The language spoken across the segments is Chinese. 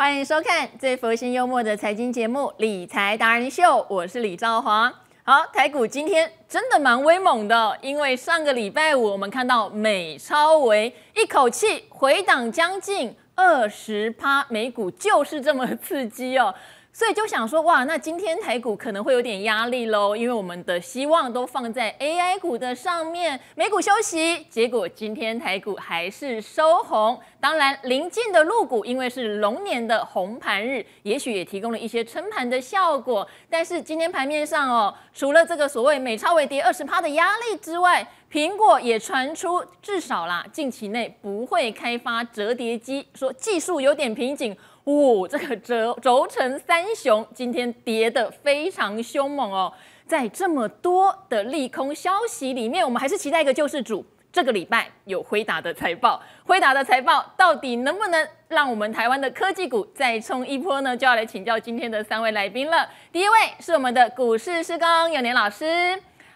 欢迎收看最佛心幽默的财经节目《理财达人秀》，我是李兆华。好，台股今天真的蛮威猛的，因为上个礼拜五我们看到美超维一口气回档将近二十趴，美股就是这么刺激哦。所以就想说，哇，那今天台股可能会有点压力喽，因为我们的希望都放在 AI 股的上面。美股休息，结果今天台股还是收红。当然，临近的陆股因为是龙年的红盘日，也许也提供了一些撑盘的效果。但是今天盘面上哦，除了这个所谓美超尾跌二十趴的压力之外，苹果也传出至少啦，近期内不会开发折叠机，说技术有点瓶颈。哦，这个轴轴承三雄今天跌的非常凶猛哦，在这么多的利空消息里面，我们还是期待一个救世主。这个礼拜有辉达的财报，辉达的财报到底能不能让我们台湾的科技股再冲一波呢？就要来请教今天的三位来宾了。第一位是我们的股市师刚永年老师。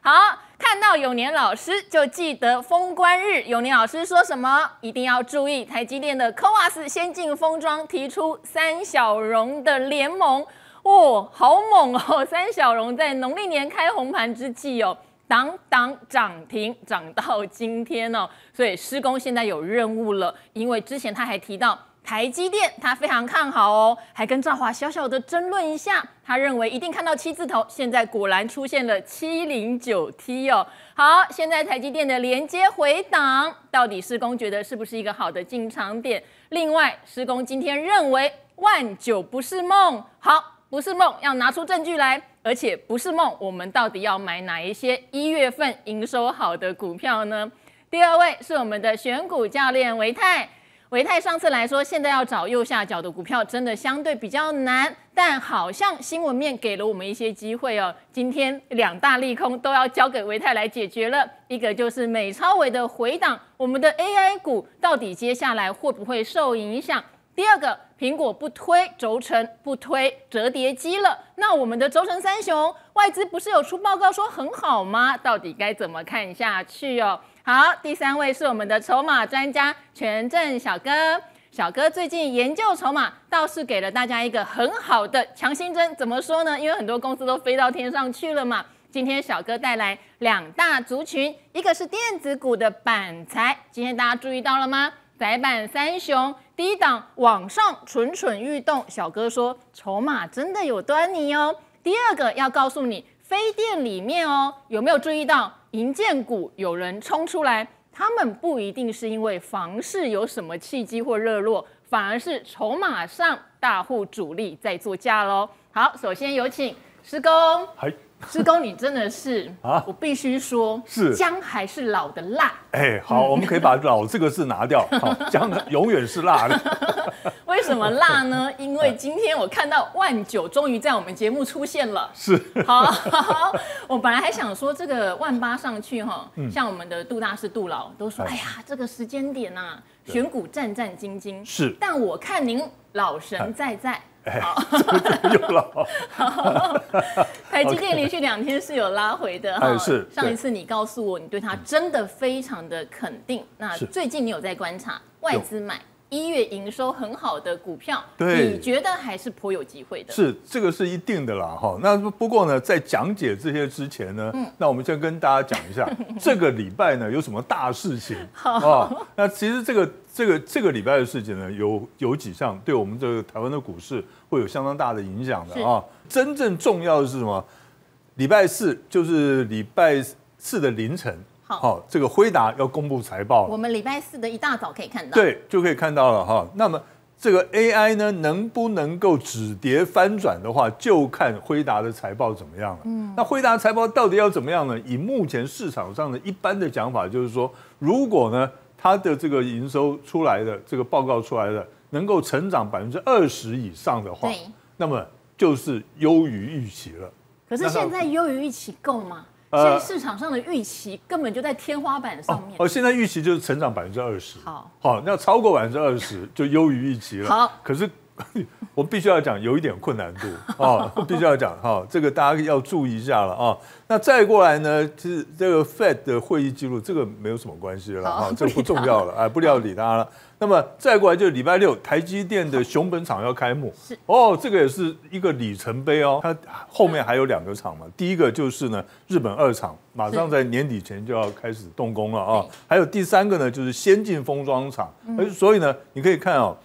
好，看到永年老师就记得封关日。永年老师说什么？一定要注意台积电的科瓦斯先进封装提出三小融的联盟，哦，好猛哦！三小融在农历年开红盘之际，哦，挡挡涨停涨到今天哦，所以施工现在有任务了，因为之前他还提到。台积电，他非常看好哦，还跟赵华小小的争论一下。他认为一定看到七字头，现在果然出现了七零九 T 哦。好，现在台积电的连接回档，到底施工觉得是不是一个好的进场点？另外，施工今天认为万九不是梦，好，不是梦，要拿出证据来，而且不是梦。我们到底要买哪一些一月份营收好的股票呢？第二位是我们的选股教练维泰。维泰上次来说，现在要找右下角的股票真的相对比较难，但好像新闻面给了我们一些机会哦。今天两大利空都要交给维泰来解决了，一个就是美超伟的回档，我们的 AI 股到底接下来会不会受影响？第二个，苹果不推轴承，不推折叠机了，那我们的轴承三雄，外资不是有出报告说很好吗？到底该怎么看下去哦？好，第三位是我们的筹码专家全正小哥。小哥最近研究筹码，倒是给了大家一个很好的强心针。怎么说呢？因为很多公司都飞到天上去了嘛。今天小哥带来两大族群，一个是电子股的板材。今天大家注意到了吗？窄板三雄低档往上蠢蠢欲动。小哥说，筹码真的有端倪哦。第二个要告诉你，飞电里面哦，有没有注意到？银建股有人冲出来，他们不一定是因为房市有什么契机或热络，反而是筹码上大户主力在作价喽。好，首先有请施工，施工你真的是 啊，我必须说是姜还是老的辣。哎，好，我们可以把“老”这个字拿掉，好，姜永远是辣的。怎么辣呢？因为今天我看到万九终于在我们节目出现了。是，好，我本来还想说这个万八上去哈，像我们的杜大师、杜老都说：“哎呀，这个时间点呐，选股战战兢兢。”是，但我看您老神在在。好，又老。台积电连续两天是有拉回的哈。是。上一次你告诉我，你对它真的非常的肯定。那最近你有在观察外资买？一月营收很好的股票，你觉得还是颇有机会的？是，这个是一定的啦，哈。那不过呢，在讲解这些之前呢，嗯，那我们先跟大家讲一下 这个礼拜呢有什么大事情 啊？那其实这个这个这个礼拜的事情呢，有有几项对我们这个台湾的股市会有相当大的影响的啊。真正重要的是什么？礼拜四就是礼拜四的凌晨。好，这个辉达要公布财报，我们礼拜四的一大早可以看到，对，就可以看到了哈。那么这个 AI 呢，能不能够止跌翻转的话，就看辉达的财报怎么样了。嗯，那辉达财报到底要怎么样呢？以目前市场上的一般的讲法，就是说，如果呢它的这个营收出来的这个报告出来的能够成长百分之二十以上的话，那么就是优于预期了。可是现在优于预期够吗？现在市场上的预期根本就在天花板上面。哦，现在预期就是成长百分之二十。好，好，那超过百分之二十就优于预期了。好，可是 我必须要讲有一点困难度啊，必须要讲哈，这个大家要注意一下了啊。那再过来呢，就是这个 Fed 的会议记录，这个没有什么关系了哈，这不重要了，哎，不料理它了。那么再过来就是礼拜六，台积电的熊本厂要开幕，是哦，这个也是一个里程碑哦。它后面还有两个厂嘛，第一个就是呢日本二厂，马上在年底前就要开始动工了啊。还有第三个呢就是先进封装厂，嗯、所以呢你可以看哦，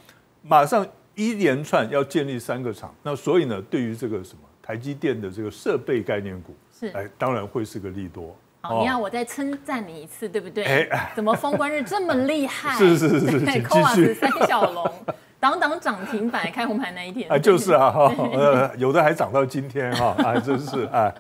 马上一连串要建立三个厂，那所以呢对于这个什么台积电的这个设备概念股，是哎当然会是个利多。好，你要我再称赞你一次，对不对？哎，怎么封关日这么厉害？是是是是。继续。科三小龙，挡 挡涨停板，开红盘那一天。啊，就是啊，呃，有的还涨到今天哈，啊，真是啊，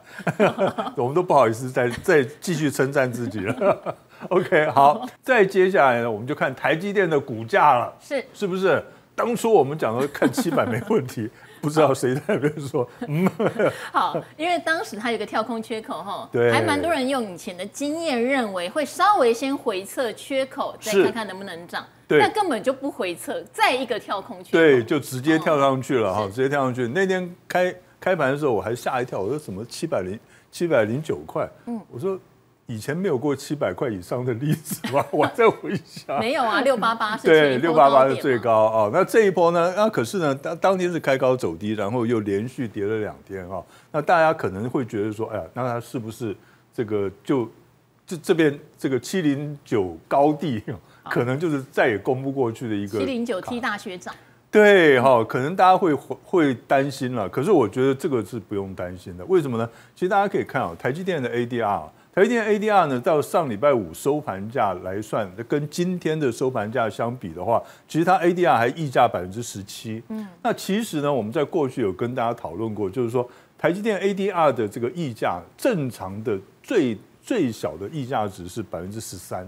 我们都不好意思再再继续称赞自己了。OK，好，再接下来呢，我们就看台积电的股价了。是，是不是？当初我们讲说看七百没问题。不知道谁在那边说，好，因为当时它有个跳空缺口哈，对，还蛮多人用以前的经验认为会稍微先回撤缺口，再看看能不能涨，对，那根本就不回撤，再一个跳空缺口，对，就直接跳上去了哈，直接跳上去。那天开开盘的时候我还吓一跳，我说怎么七百零七百零九块，嗯，我说。以前没有过七百块以上的例子吗？我再回想，没有啊，六八八是最高对，六八八是最高啊。那这一波呢？那可是呢，当当天是开高走低，然后又连续跌了两天啊。那大家可能会觉得说，哎呀，那它是不是这个就这这边这个七零九高地，可能就是再也攻不过去的一个七零九 T 大学长。对哈，可能大家会会担心了。可是我觉得这个是不用担心的。为什么呢？其实大家可以看啊，台积电的 ADR。台积电 ADR 呢，到上礼拜五收盘价来算，跟今天的收盘价相比的话，其实它 ADR 还溢价百分之十七。嗯，那其实呢，我们在过去有跟大家讨论过，就是说台积电 ADR 的这个溢价正常的最最小的溢价值是百分之十三。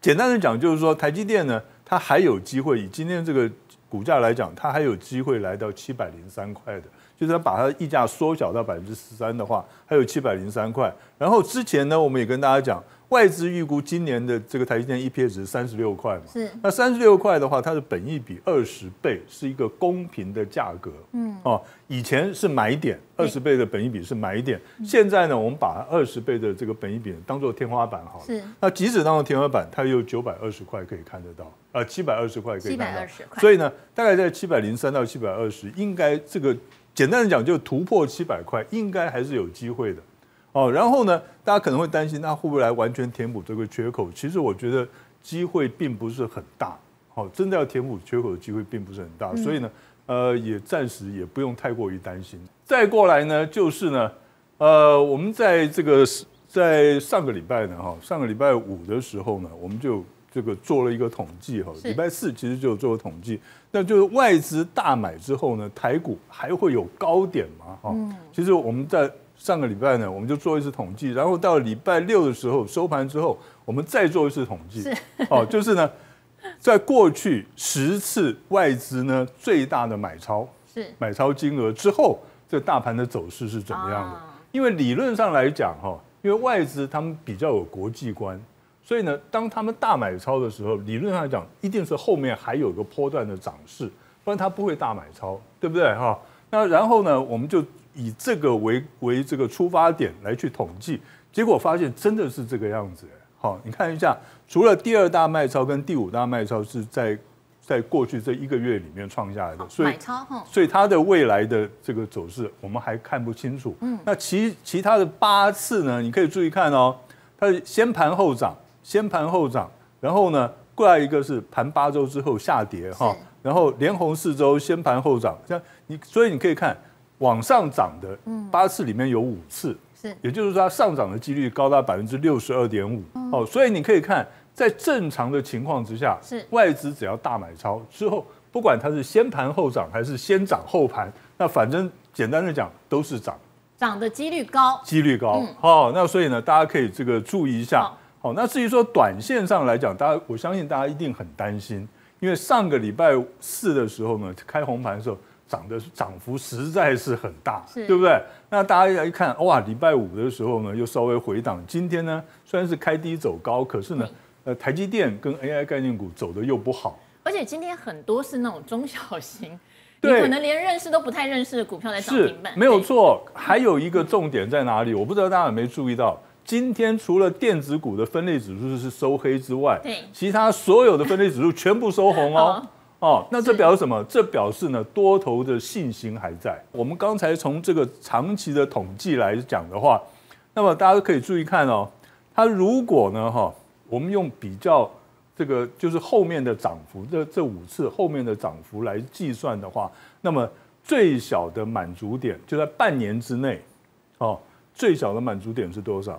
简单的讲，就是说台积电呢，它还有机会，以今天这个股价来讲，它还有机会来到七百零三块的。就是把它溢价缩小到百分之十三的话，还有七百零三块。然后之前呢，我们也跟大家讲，外资预估今年的这个台积电 E P 值三十六块嘛。是。那三十六块的话，它的本益比二十倍是一个公平的价格。嗯。哦，以前是买点二十倍的本益比是买点，现在呢，我们把二十倍的这个本益比当做天花板好了。是。那即使当做天花板，它有九百二十块可以看得到，呃，七百二十块可以。看到，所以呢，大概在七百零三到七百二十，应该这个。简单的讲，就突破七百块，应该还是有机会的，哦。然后呢，大家可能会担心它会不会来完全填补这个缺口。其实我觉得机会并不是很大，哦，真的要填补缺口的机会并不是很大，所以呢，呃，也暂时也不用太过于担心。再过来呢，就是呢，呃，我们在这个在上个礼拜呢，哈，上个礼拜五的时候呢，我们就。这个做了一个统计哈，礼拜四其实就做了统计，那就是外资大买之后呢，台股还会有高点吗？哈，嗯，其实我们在上个礼拜呢，我们就做一次统计，然后到礼拜六的时候收盘之后，我们再做一次统计。哦，就是呢，在过去十次外资呢最大的买超，是买超金额之后，这大盘的走势是怎么样的？因为理论上来讲哈，因为外资他们比较有国际观。所以呢，当他们大买超的时候，理论上来讲，一定是后面还有一个波段的涨势，不然它不会大买超，对不对哈？那然后呢，我们就以这个为为这个出发点来去统计，结果发现真的是这个样子。好，你看一下，除了第二大卖超跟第五大卖超是在在过去这一个月里面创下来的，所以所以它的未来的这个走势我们还看不清楚。嗯，那其其他的八次呢，你可以注意看哦，它先盘后涨。先盘后涨，然后呢，过来一个是盘八周之后下跌哈，然后连红四周，先盘后涨，像你，所以你可以看往上涨的八次里面有五次，是，也就是说上涨的几率高达百分之六十二点五哦，所以你可以看在正常的情况之下，是外资只要大买超之后，不管它是先盘后涨还是先涨后盘，那反正简单的讲都是涨，涨的几率高，几率高，好，那所以呢，大家可以这个注意一下。好，那至于说短线上来讲，大家我相信大家一定很担心，因为上个礼拜四的时候呢，开红盘的时候涨的涨幅实在是很大，对不对？那大家要一看，哇，礼拜五的时候呢又稍微回档，今天呢虽然是开低走高，可是呢，呃，台积电跟 AI 概念股走的又不好，而且今天很多是那种中小型，你可能连认识都不太认识的股票在涨停。板，没有错。还有一个重点在哪里？我不知道大家有没有注意到。今天除了电子股的分类指数是收黑之外，对，其他所有的分类指数全部收红哦。哦，那这表示什么？这表示呢多头的信心还在。我们刚才从这个长期的统计来讲的话，那么大家可以注意看哦，它如果呢哈，我们用比较这个就是后面的涨幅这这五次后面的涨幅来计算的话，那么最小的满足点就在半年之内哦。最小的满足点是多少？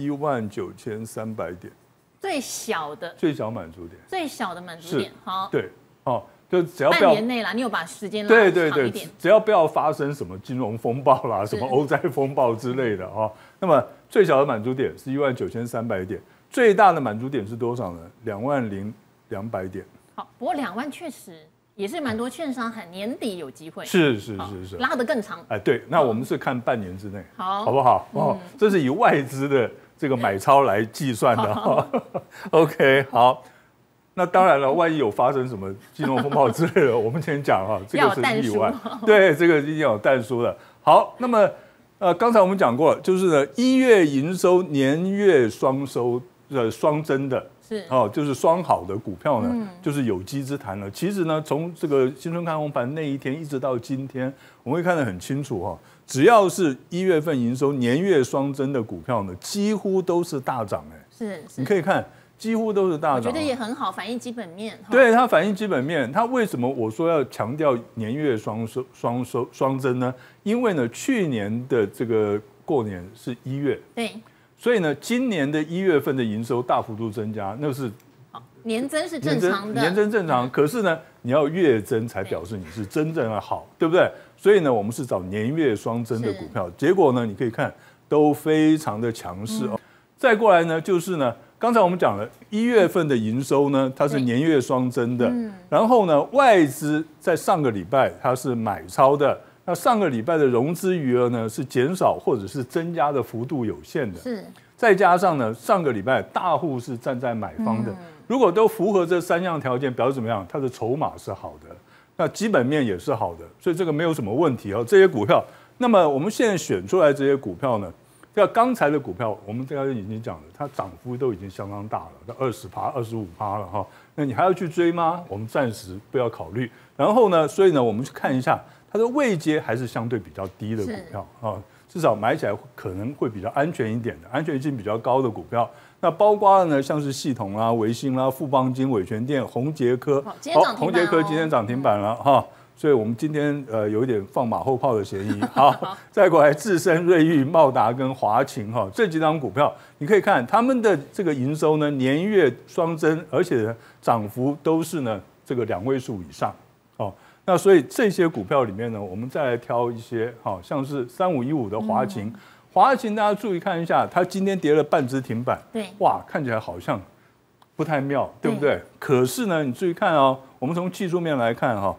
一万九千三百点，最小的最小满足点，最小的满足点，好，对，哦，就只要半年内啦，你有把时间对对对，只要不要发生什么金融风暴啦，什么欧债风暴之类的啊，那么最小的满足点是一万九千三百点，最大的满足点是多少呢？两万零两百点。好，不过两万确实也是蛮多券商喊年底有机会，是是是是，拉的更长。哎，对，那我们是看半年之内，好，好不好？哦，这是以外资的。这个买超来计算的，OK，好。那当然了，万一有发生什么金融风暴之类的，我们先讲哈，这个是意外。对，这个一定要淡说的。好，那么呃，刚才我们讲过了，就是呢，一月营收年月双收，呃，双增的。哦，就是双好的股票呢，就是有机之谈了。其实呢，从这个新春开红盘那一天一直到今天，我们会看得很清楚哈。只要是一月份营收年月双增的股票呢，几乎都是大涨哎。是，你可以看，几乎都是大涨。我觉得也很好，反映基本面。对它反映基本面，它为什么我说要强调年月双收、双收、双增呢？因为呢，去年的这个过年是一月。对。所以呢，今年的一月份的营收大幅度增加，那是年增是正常的，年增正常。可是呢，你要月增才表示你是真正的好，对不对？所以呢，我们是找年月双增的股票。结果呢，你可以看都非常的强势哦。再过来呢，就是呢，刚才我们讲了一月份的营收呢，它是年月双增的。嗯。然后呢，外资在上个礼拜它是买超的。那上个礼拜的融资余额呢是减少或者是增加的幅度有限的，是再加上呢上个礼拜大户是站在买方的，如果都符合这三项条件，表示怎么样？它的筹码是好的，那基本面也是好的，所以这个没有什么问题哦。这些股票，那么我们现在选出来这些股票呢，像刚才的股票，我们刚刚已经讲了，它涨幅都已经相当大了，都二十趴、二十五趴了哈。那你还要去追吗？我们暂时不要考虑。然后呢，所以呢，我们去看一下。它的位阶还是相对比较低的股票啊，至少买起来可能会比较安全一点的，安全性比较高的股票。那包括了呢，像是系统啦、维信啦、富邦金、伟权店、宏杰科，好，宏杰科今天涨停板了哈，所以我们今天呃有一点放马后炮的嫌疑。好，再过来智深瑞昱、茂达跟华勤哈这几张股票，你可以看他们的这个营收呢年月双增，而且涨幅都是呢这个两位数以上。那所以这些股票里面呢，我们再来挑一些，好像是三五一五的华勤，华勤大家注意看一下，它今天跌了半只停板，对，哇，看起来好像不太妙，对不对？可是呢，你注意看哦，我们从技术面来看哈，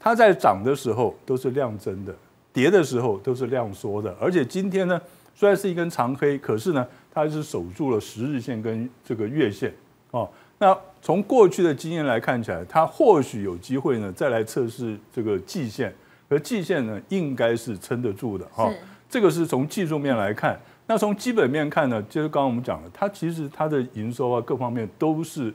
它在涨的时候都是量增的，跌的时候都是量缩的，而且今天呢，虽然是一根长黑，可是呢，它是守住了十日线跟这个月线，哦。那从过去的经验来看起来，它或许有机会呢再来测试这个季线，而季线呢应该是撑得住的哈。这个是从技术面来看。那从基本面看呢，就是刚刚我们讲的，它其实它的营收啊各方面都是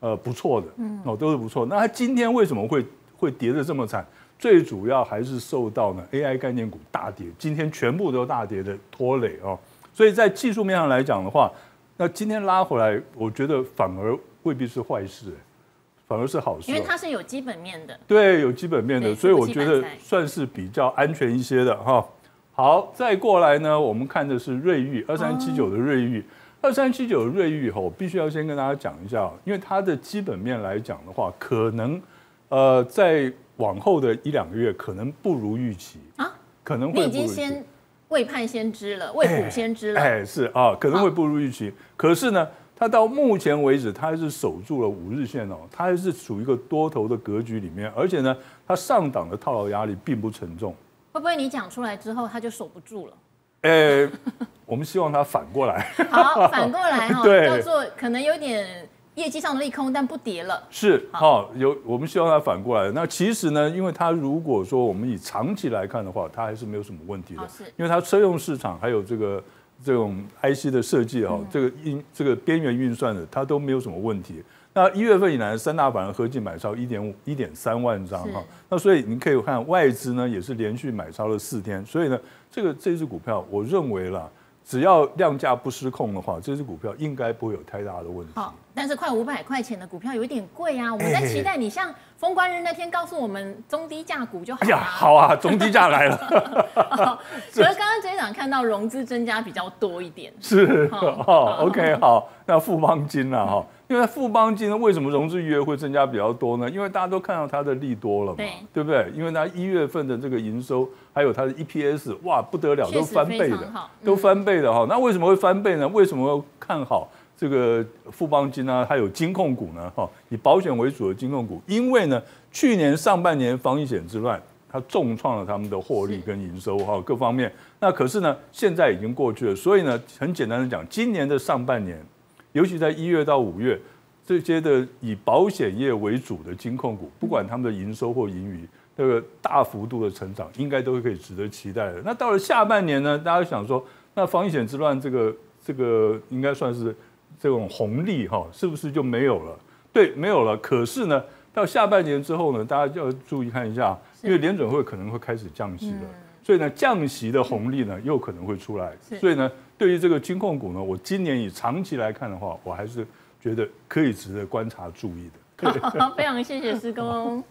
呃不错的，嗯，哦都是不错。那它今天为什么会会跌的这么惨？最主要还是受到呢 AI 概念股大跌，今天全部都大跌的拖累哦。所以在技术面上来讲的话，那今天拉回来，我觉得反而。未必是坏事，反而是好事。因为它是有基本面的。对，有基本面的，所以我觉得算是比较安全一些的哈。好，再过来呢，我们看的是瑞玉二三七九的瑞玉，二三七九瑞玉哈，我必须要先跟大家讲一下，因为它的基本面来讲的话，可能呃，在往后的一两个月可能不如预期啊，可能会不如预期。已经先未判先知了，未卜先知了。哎，是啊，可能会不如预期。可是呢？它到目前为止，它还是守住了五日线哦，它还是处于一个多头的格局里面，而且呢，它上档的套牢压力并不沉重。会不会你讲出来之后，它就守不住了？呃，我们希望它反过来。好，反过来哈，叫做可能有点业绩上的利空，但不跌了。是，好，有我们希望它反过来。那其实呢，因为它如果说我们以长期来看的话，它还是没有什么问题的，是因为它车用市场还有这个。这种 IC 的设计哈，这个运这个边缘运算的，它都没有什么问题。那一月份以来，三大板合计买超一点五一点三万张哈，那所以你可以看外资呢也是连续买超了四天，所以呢，这个这支股票，我认为啦。只要量价不失控的话，这只股票应该不会有太大的问题。好，但是快五百块钱的股票有一点贵啊！我们在期待你像封关日那天告诉我们中低价股就好。哎呀，好啊，中低价来了。所以刚刚周局长看到融资增加比较多一点。是哦，OK，好，那富邦金了哈。因为富邦金为什么融资余额会增加比较多呢？因为大家都看到它的利多了嘛，对不对？因为它一月份的这个营收还有它的 EPS，哇，不得了，都翻倍的，都翻倍的哈。那为什么会翻倍呢？为什么看好这个富邦金呢？还有金控股呢？哈，以保险为主的金控股，因为呢，去年上半年防疫险之乱，它重创了他们的获利跟营收哈，各方面。那可是呢，现在已经过去了，所以呢，很简单的讲，今年的上半年。尤其在一月到五月，这些的以保险业为主的金控股，不管他们的营收或盈余，那个大幅度的成长，应该都可以值得期待的。那到了下半年呢？大家想说，那防险之乱这个这个应该算是这种红利哈，是不是就没有了？对，没有了。可是呢，到下半年之后呢，大家要注意看一下，因为联准会可能会开始降息了，所以呢，降息的红利呢又可能会出来。所以呢。对于这个军控股呢，我今年以长期来看的话，我还是觉得可以值得观察注意的。非常谢谢施工，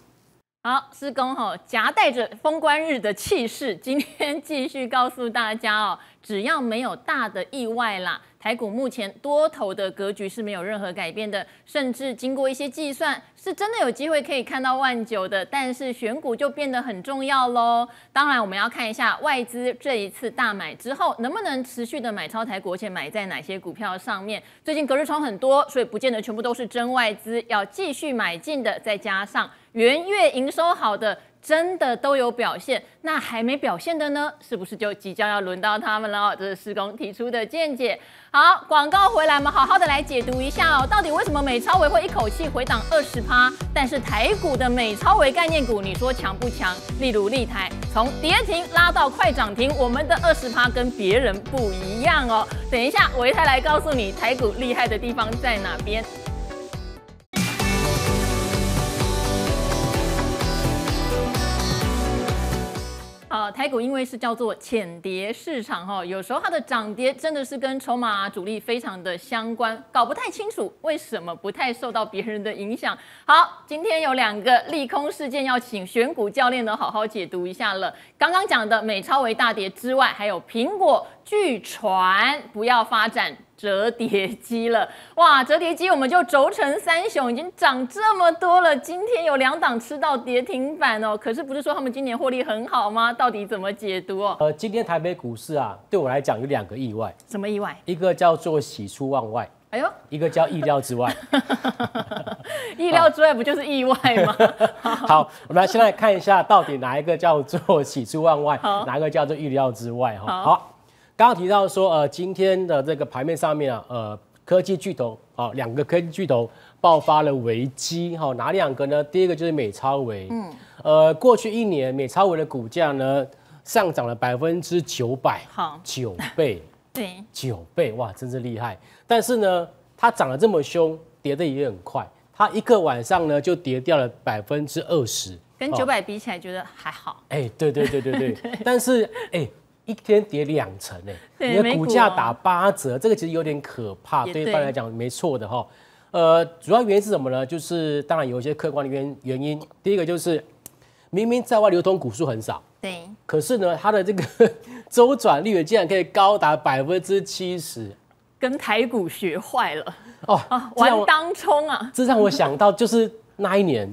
好，施工哈，夹带着封关日的气势，今天继续告诉大家哦，只要没有大的意外啦。台股目前多头的格局是没有任何改变的，甚至经过一些计算，是真的有机会可以看到万九的，但是选股就变得很重要喽。当然，我们要看一下外资这一次大买之后，能不能持续的买超台股，且买在哪些股票上面。最近隔日冲很多，所以不见得全部都是真外资要继续买进的，再加上元月营收好的。真的都有表现，那还没表现的呢，是不是就即将要轮到他们了？这是施工提出的见解。好，广告回来，我们好好的来解读一下哦，到底为什么美超维会一口气回档二十趴？但是台股的美超维概念股，你说强不强？例如立台，从跌停拉到快涨停，我们的二十趴跟别人不一样哦。等一下，维泰来告诉你台股厉害的地方在哪边。好，台股因为是叫做浅跌市场哈，有时候它的涨跌真的是跟筹码主力非常的相关，搞不太清楚为什么不太受到别人的影响。好，今天有两个利空事件要请选股教练呢好好解读一下了。刚刚讲的美超为大跌之外，还有苹果据传不要发展。折叠机了，哇！折叠机我们就轴承三雄已经涨这么多了，今天有两档吃到跌停板哦。可是不是说他们今年获利很好吗？到底怎么解读哦？呃，今天台北股市啊，对我来讲有两个意外。什么意外？一个叫做喜出望外，哎呦！一个叫意料之外。意料之外不就是意外吗？好，我们来先来看一下到底哪一个叫做喜出望外，哪一个叫做意料之外哈？好。刚刚提到说，呃，今天的这个牌面上面啊，呃，科技巨头啊，两个科技巨头爆发了危机哈，哪两个呢？第一个就是美超维，嗯，呃，过去一年美超维的股价呢上涨了百分之九百，好九倍，对九倍，哇，真是厉害。但是呢，它涨得这么凶，跌得也很快，它一个晚上呢就跌掉了百分之二十，跟九百比起来，觉得还好。哎，对对对对 对，但是哎。一天跌两成诶，你的股价打八折，这个其实有点可怕。对一般来讲，没错的哈。呃，主要原因是什么呢？就是当然有一些客观的原原因。第一个就是明明在外流通股数很少，对，可是呢，它的这个 周转率竟然可以高达百分之七十，跟台股学坏了哦，玩当冲啊！这让我想到就是那一年。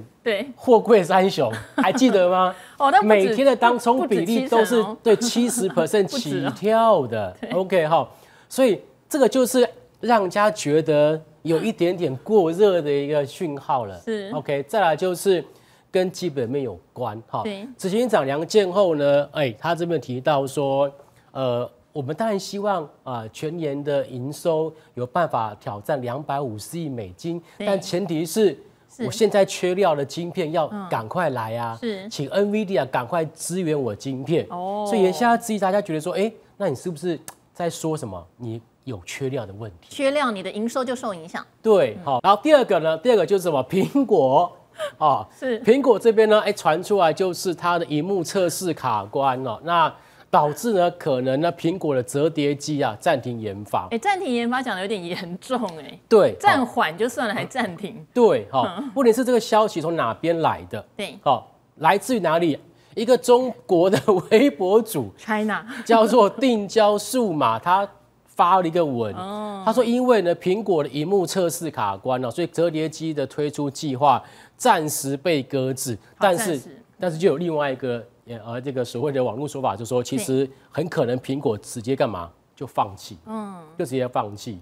货柜三雄 还记得吗？哦，那每天的当冲比例都是对七十 percent 起跳的。OK 哈，所以这个就是让家觉得有一点点过热的一个讯号了。是 OK，再来就是跟基本面有关哈。对，执行长梁建后呢，哎，他这边提到说，呃，我们当然希望啊，全年的营收有办法挑战两百五十亿美金，但前提是。我现在缺料的晶片要赶快来啊！是，请 NVD a 赶快支援我晶片。哦，所以眼下之，大家觉得说，哎，那你是不是在说什么？你有缺料的问题？缺料，你的营收就受影响。对，好。然后第二个呢，第二个就是什么？苹果啊，是苹果这边呢，哎，传出来就是它的荧幕测试卡关了。那导致呢，可能呢，苹果的折叠机啊暂停研发。哎，暂停研发讲的有点严重哎。对，暂缓就算了，还暂停。对，哦、问题是这个消息从哪边来的？对，好，来自于哪里？一个中国的微博主，China，叫做定焦数码，他发了一个文，他说因为呢，苹果的荧幕测试卡关了，所以折叠机的推出计划暂时被搁置。但是，但是就有另外一个。而这个所谓的网络说法，就说其实很可能苹果直接干嘛就放弃，嗯，就直接放弃。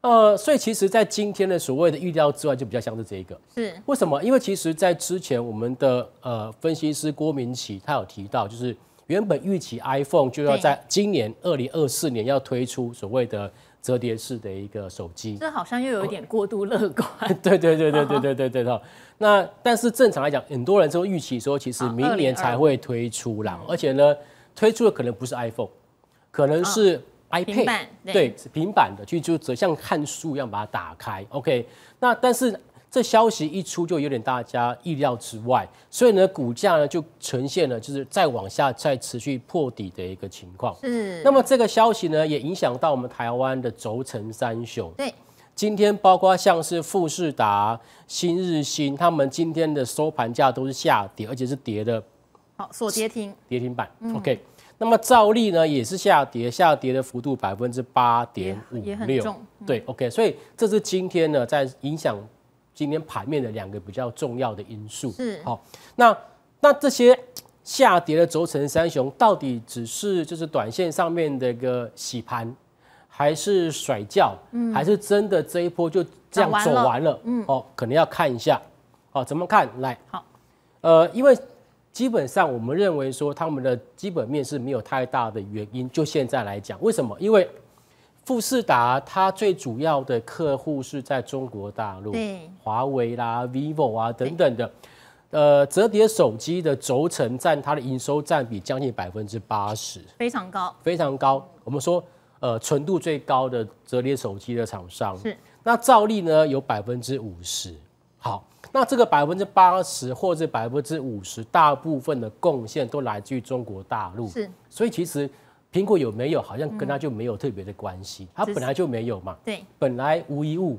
呃，所以其实，在今天的所谓的预料之外，就比较像是这一个。是为什么？因为其实在之前，我们的呃分析师郭明奇他有提到，就是原本预期 iPhone 就要在今年二零二四年要推出所谓的。折叠式的一个手机，这好像又有一点过度乐观。对对对对对对对对的。那但是正常来讲，很多人就预期说，其实明年才会推出啦，而且呢，推出的可能不是 iPhone，可能是 iPad，对，平板的，就就折像看书一样把它打开。OK，那但是。这消息一出，就有点大家意料之外，所以呢，股价呢就呈现了就是再往下再持续破底的一个情况。是，那么这个消息呢，也影响到我们台湾的轴承三雄。对，今天包括像是富士达、新日新，他们今天的收盘价都是下跌，而且是跌的，好，锁跌停，跌停板。OK，那么照例呢也是下跌，下跌的幅度百分之八点五六。对，OK，所以这是今天呢在影响。今天盘面的两个比较重要的因素是好，那那这些下跌的轴承三雄到底只是就是短线上面的一个洗盘，还是甩轿，还是真的这一波就这样走完了？嗯，哦，可能要看一下，哦，怎么看来？好，呃，因为基本上我们认为说他们的基本面是没有太大的原因，就现在来讲，为什么？因为。富士达，它最主要的客户是在中国大陆，华为啦、vivo 啊等等的。呃，折叠手机的轴承占它的营收占比将近百分之八十，非常高，非常高。我们说，呃，纯度最高的折叠手机的厂商，是那照例呢有百分之五十。好，那这个百分之八十或者百分之五十，大部分的贡献都来自于中国大陆，是。所以其实。苹果有没有？好像跟他就没有特别的关系。它本来就没有嘛。对，本来无一物，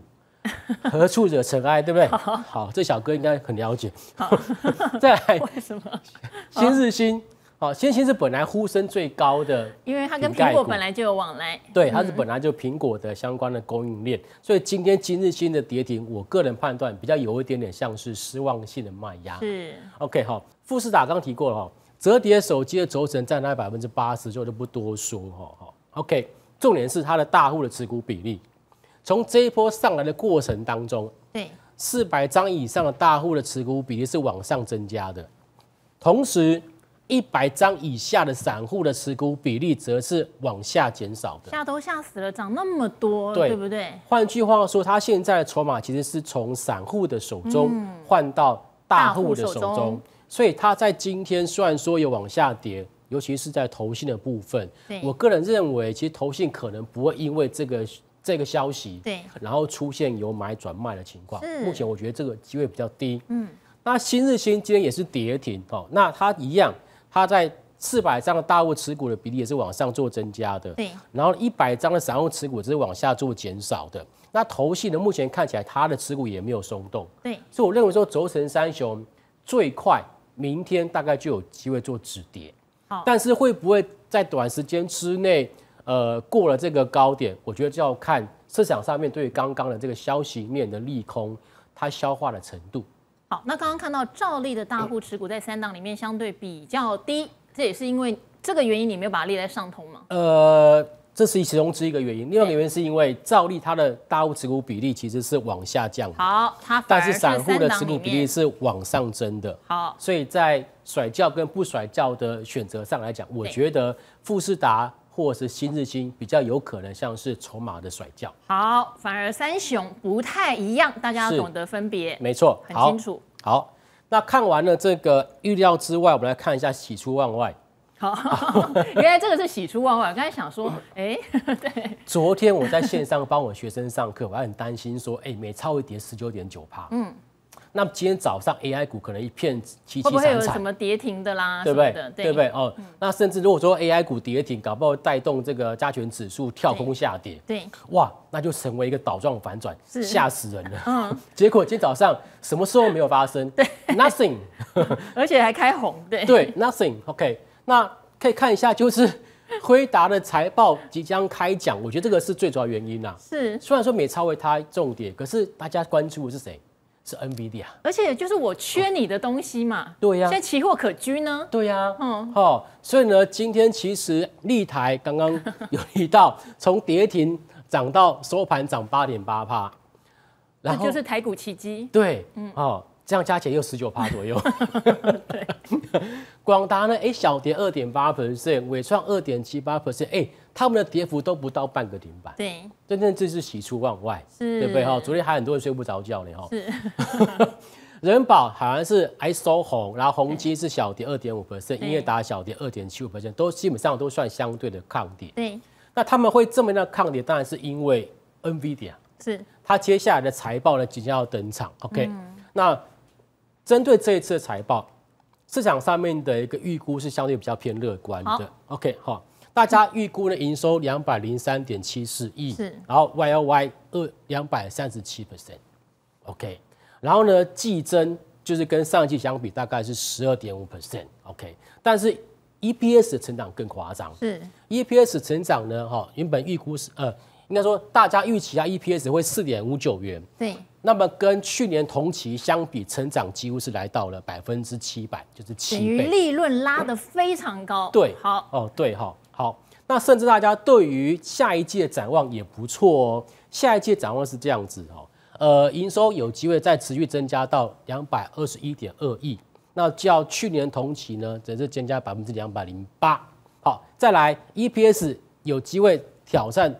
何处惹尘埃？对不对？好，这小哥应该很了解。好，再来。为什么？新日新，好，新日新是本来呼声最高的。因为它跟苹果本来就有往来。对，它是本来就苹果的相关的供应链，所以今天今日新的跌停，我个人判断比较有一点点像是失望性的卖压。是。OK，好，富士达刚提过了哈。折叠手机的轴承占了百分之八十，就都不多说哈 OK，重点是它的大户的持股比例，从这一波上来的过程当中，对，四百张以上的大户的持股比例是往上增加的，同时一百张以下的散户的持股比例则是往下减少的。吓都吓死了，涨那么多，对不对？换句话说，它现在的筹码其实是从散户的手中换到大户的手中。所以它在今天虽然说有往下跌，尤其是在投信的部分，我个人认为，其实投信可能不会因为这个这个消息，对，然后出现有买转卖的情况。目前我觉得这个机会比较低。嗯，那新日新今天也是跌停哦。那它一样，它在四百张的大户持股的比例也是往上做增加的。对，然后一百张的散户持股只是往下做减少的。那投信呢，目前看起来它的持股也没有松动。对，所以我认为说轴承三雄最快。明天大概就有机会做止跌，好，但是会不会在短时间之内，呃，过了这个高点，我觉得就要看市场上面对于刚刚的这个消息面的利空它消化的程度。好，那刚刚看到照例的大户持股在三档里面相对比较低，这也是因为这个原因，你没有把它列在上通吗？呃。这是一其中之一个原因，另外一个原因是因为照例它的大户持股比例其实是往下降，好，它但是散户的持股比例是往上增的，好，所以在甩轿跟不甩轿的选择上来讲，我觉得富士达或者是新日新比较有可能像是筹码的甩教。好，反而三雄不太一样，大家要懂得分别，没错，很清楚，好，那看完了这个预料之外，我们来看一下喜出望外。好，原来这个是喜出望外。刚才想说，哎 对。昨天我在线上帮我学生上课，我还很担心说，哎，每超一跌十九点九趴。嗯。那今天早上 AI 股可能一片凄凄惨惨，会不会有什么跌停的啦？对不对？对不对？哦。那甚至如果说 AI 股跌停，搞不好带动这个加权指数跳空下跌。对。哇，那就成为一个倒状反转，吓死人了。嗯。结果今天早上，什么事都没有发生。对。Nothing。而且还开红。对。对，Nothing。OK。那可以看一下，就是 辉达的财报即将开奖，我觉得这个是最主要原因啊。是，虽然说美超为它重点，可是大家关注的是谁？是 NVD 啊。而且就是我缺你的东西嘛。对呀。现在期货可居呢。对呀。嗯。好，所以呢，今天其实立台刚刚有一道 从跌停涨到收盘涨八点八帕，然后就是台股奇迹。对，嗯。好。这样加起来又十九趴左右。广达呢？哎，小跌二点八 percent，伟创二点七八 percent，哎，他们的跌幅都不到半个点板。对，真正这是喜出望外，对不对？哈，昨天还很多人睡不着觉呢。哈，是。人保好像是还收红，然后宏基是小跌二点五 percent，英业达小跌二点七五 percent，都基本上都算相对的抗跌。对，那他们会这么样抗跌，当然是因为 NVDA。是，他接下来的财报呢即将要登场。OK，那。针对这一次的财报，市场上面的一个预估是相对比较偏乐观的。OK，好，大家预估的营收两百零三点七四亿，是，然后 Y O Y 二两百三十七 percent，OK，然后呢，季增就是跟上季相比大概是十二点五 percent，OK，但是 E P S 的成长更夸张，是，E P S 成长呢，哈，原本预估是呃。应该说，大家预期啊 EPS 会四点五九元。对，那么跟去年同期相比，成长几乎是来到了百分之七百，就是七倍。利润拉得非常高。对，好，哦，对哈，好，那甚至大家对于下一季的展望也不错哦。下一季展望是这样子哦，呃，营收有机会再持续增加到两百二十一点二亿，那较去年同期呢，则是增加百分之两百零八。好，再来 EPS 有机会挑战。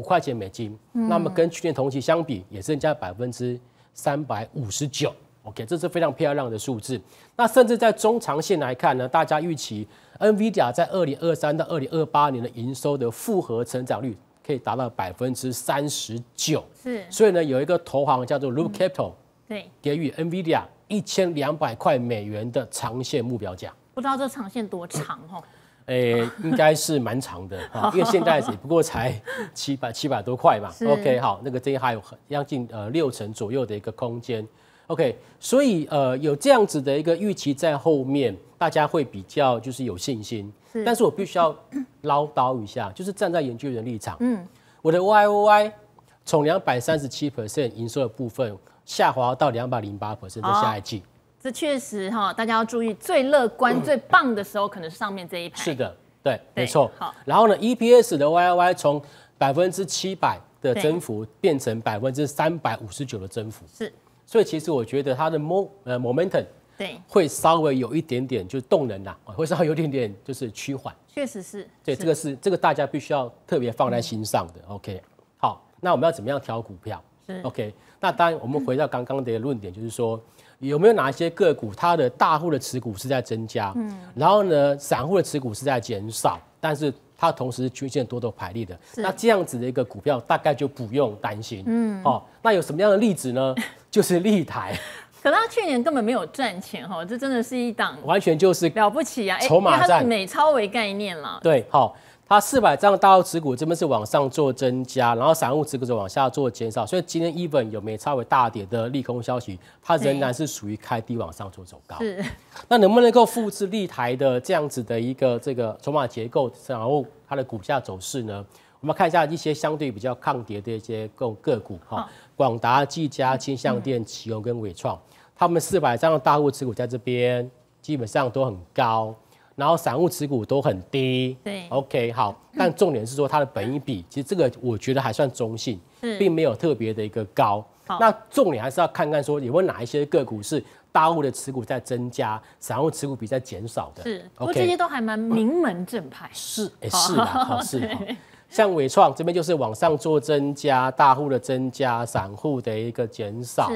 五块钱美金，那么跟去年同期相比也增加百分之三百五十九，OK，这是非常漂亮的数字。那甚至在中长线来看呢，大家预期 NVIDIA 在二零二三到二零二八年的营收的复合成长率可以达到百分之三十九。是，所以呢，有一个投行叫做 Loop Capital，对，给予 NVIDIA 一千两百块美元的长线目标价。不知道这长线多长哦？诶，应该是蛮长的哈，因为现在只不过才七百七百多块嘛。OK，好，那个这还有将近呃六成左右的一个空间。OK，所以呃有这样子的一个预期在后面，大家会比较就是有信心。但是我必须要唠叨一下，就是站在研究员立场，嗯，我的 Y O Y 从两百三十七 percent 营收的部分下滑到两百零八 percent 的下一季。这确实哈，大家要注意，最乐观、最棒的时候可能是上面这一排。是的，对，没错。好，然后呢，EPS 的 y y 从百分之七百的增幅变成百分之三百五十九的增幅。是，所以其实我觉得它的 mo 呃 momentum 对会稍微有一点点就动能呐，会稍微有点点就是趋缓。确实是，对，这个是这个大家必须要特别放在心上的。OK，好，那我们要怎么样挑股票？是 OK，那当然我们回到刚刚的一个论点，就是说。有没有哪些个股，它的大户的持股是在增加，嗯，然后呢，散户的持股是在减少，但是它同时均线多头排列的，那这样子的一个股票大概就不用担心，嗯，好，那有什么样的例子呢？就是立台，可是他去年根本没有赚钱哈，这真的是一档，完全就是了不起啊，筹码战，美超为概念了，对，好。它四百张大户持股这边是往上做增加，然后散户持股是往下做减少，所以今天 even 有没超为大跌的利空消息，它仍然是属于开低往上做走高。是，那能不能够复制立台的这样子的一个这个筹码结构，然后它的股价走势呢？我们看一下一些相对比较抗跌的一些各个股哈，广达、技嘉、清向电、启荣跟伟创，他们四百张大户持股在这边基本上都很高。然后散户持股都很低，对，OK 好。但重点是说它的本益比，其实这个我觉得还算中性，并没有特别的一个高。那重点还是要看看说有没有哪一些个股是大户的持股在增加，散户持股比在减少的。是，不过这些都还蛮名门正派，是，哎、是的，是。像伟创这边就是往上做增加，大户的增加，散户的一个减少。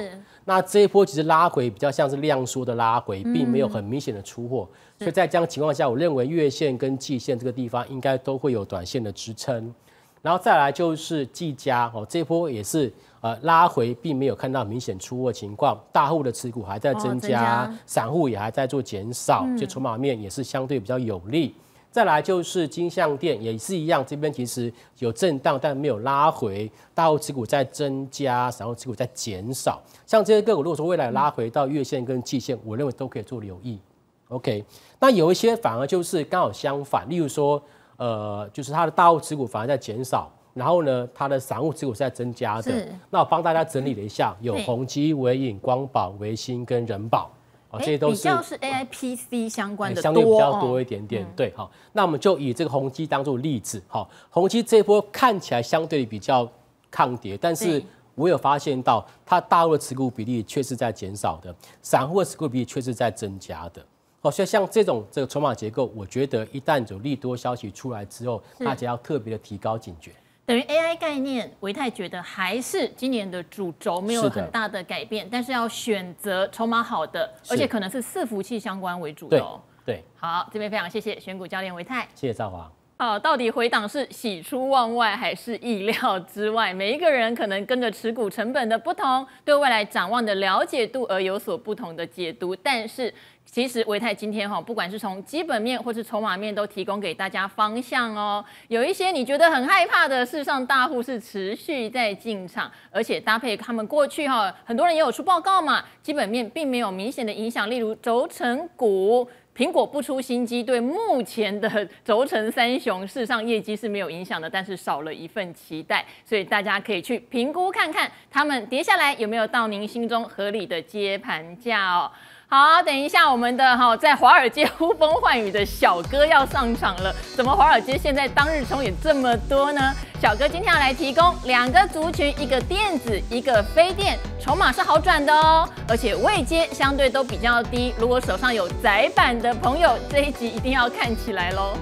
那这一波其实拉回比较像是量缩的拉回，并没有很明显的出货。所以在这样情况下，我认为月线跟季线这个地方应该都会有短线的支撑。然后再来就是季家哦，这波也是呃拉回，并没有看到明显出货情况，大户的持股还在增加，散户也还在做减少，就筹码面也是相对比较有利。再来就是金相店也是一样，这边其实有震荡，但没有拉回，大陆持股在增加，散户持股在减少。像这些个股，如果说未来拉回到月线跟季线，我认为都可以做留意。OK，那有一些反而就是刚好相反，例如说，呃，就是它的大陆持股反而在减少，然后呢，它的散户持股是在增加的。那我帮大家整理了一下，有宏基、维影、光宝、维新跟人保。这些都是 AIPC 相关的相对比较多一点点，对好，那我们就以这个宏基当做例子，好，宏基这一波看起来相对比较抗跌，但是我有发现到它大陆的持股比例确实在减少的，散户的持股比例确实在增加的。哦，所以像这种这个筹码结构，我觉得一旦有利多消息出来之后，大家要特别的提高警觉。等于 AI 概念，维泰觉得还是今年的主轴没有很大的改变，但是要选择筹码好的，而且可能是伺服器相关为主轴。对，好，这边非常谢谢选股教练维泰，谢谢赵华。好，到底回档是喜出望外还是意料之外？每一个人可能跟着持股成本的不同，对未来展望的了解度而有所不同的解读，但是。其实，维泰今天哈，不管是从基本面或是筹码面，都提供给大家方向哦。有一些你觉得很害怕的，事实上大户是持续在进场，而且搭配他们过去哈，很多人也有出报告嘛，基本面并没有明显的影响例如轴承股、苹果不出新机，对目前的轴承三雄，事实上业绩是没有影响的，但是少了一份期待，所以大家可以去评估看看，他们跌下来有没有到您心中合理的接盘价哦。好，等一下，我们的哈在华尔街呼风唤雨的小哥要上场了。怎么华尔街现在当日冲也这么多呢？小哥今天要来提供两个族群，一个电子，一个非电，筹码是好转的哦，而且位阶相对都比较低。如果手上有窄板的朋友，这一集一定要看起来喽。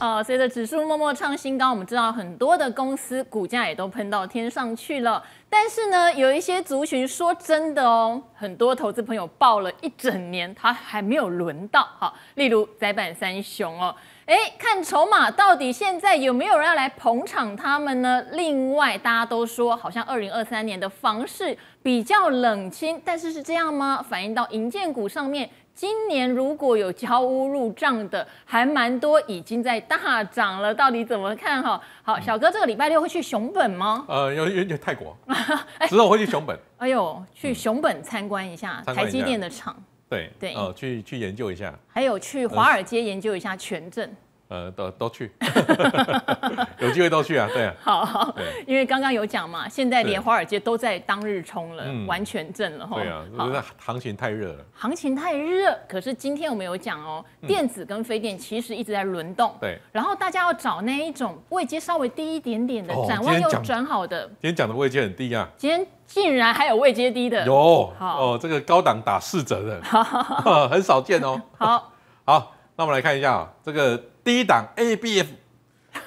呃，随着指数默默创新高，我们知道很多的公司股价也都喷到天上去了。但是呢，有一些族群说真的哦，很多投资朋友抱了一整年，他还没有轮到好。例如，窄板三雄哦，哎，看筹码到底现在有没有人要来捧场他们呢？另外，大家都说好像二零二三年的房市比较冷清，但是是这样吗？反映到银建股上面。今年如果有交屋入账的，还蛮多，已经在大涨了。到底怎么看？哈，好，小哥这个礼拜六会去熊本吗？呃，有有有泰国，之我会去熊本。哎呦，去熊本参观一下台积电的厂，对对，呃，去去研究一下，还有去华尔街研究一下权证。呃，都都去，有机会都去啊，对啊，好，好，因为刚刚有讲嘛，现在连华尔街都在当日冲了，完全震了哈，对啊，是行情太热了，行情太热，可是今天我们有讲哦，电子跟非电其实一直在轮动，对，然后大家要找那一种位阶稍微低一点点的，展望又转好的，今天讲的位阶很低啊，今天竟然还有位阶低的，有，好，哦，这个高档打四折的，很少见哦，好，好，那我们来看一下这个。低档 A B F，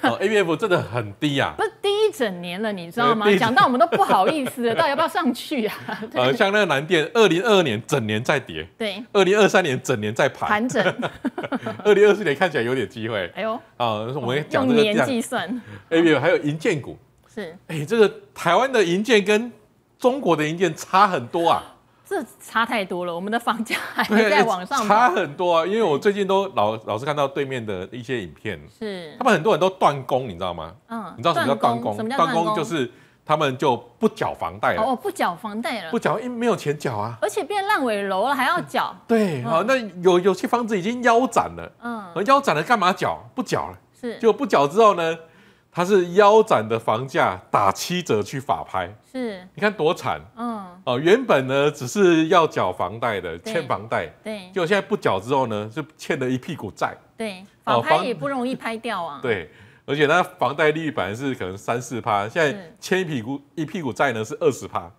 哦 A B F 真的很低啊，不是低一整年了，你知道吗？讲到我们都不好意思了，到底要不要上去啊？呃，像那个蓝电，二零二二年整年在跌，对，二零二三年整年在盘盘整，二零二四年看起来有点机会，哎呦，啊，我们讲这个计算 A B F 还有银建股是，哎，这个台湾的银建跟中国的银建差很多啊。这差太多了，我们的房价还在往上。差很多，啊，因为我最近都老老是看到对面的一些影片，是他们很多人都断供，你知道吗？嗯，你知道什么叫断供？什么叫断供？就是他们就不缴房贷了，哦，不缴房贷了，不缴，因为没有钱缴啊。而且变烂尾楼了，还要缴。对，好，那有有些房子已经腰斩了，嗯，腰斩了干嘛缴？不缴了，是就不缴之后呢？他是腰斩的房价打七折去法拍，是，你看多惨，嗯，哦，原本呢只是要缴房贷的，欠房贷，对，就现在不缴之后呢，就欠了一屁股债，对，法拍也不容易拍掉啊，对，而且他房贷利率本来是可能三四趴，现在欠一屁股一屁股债呢是二十趴，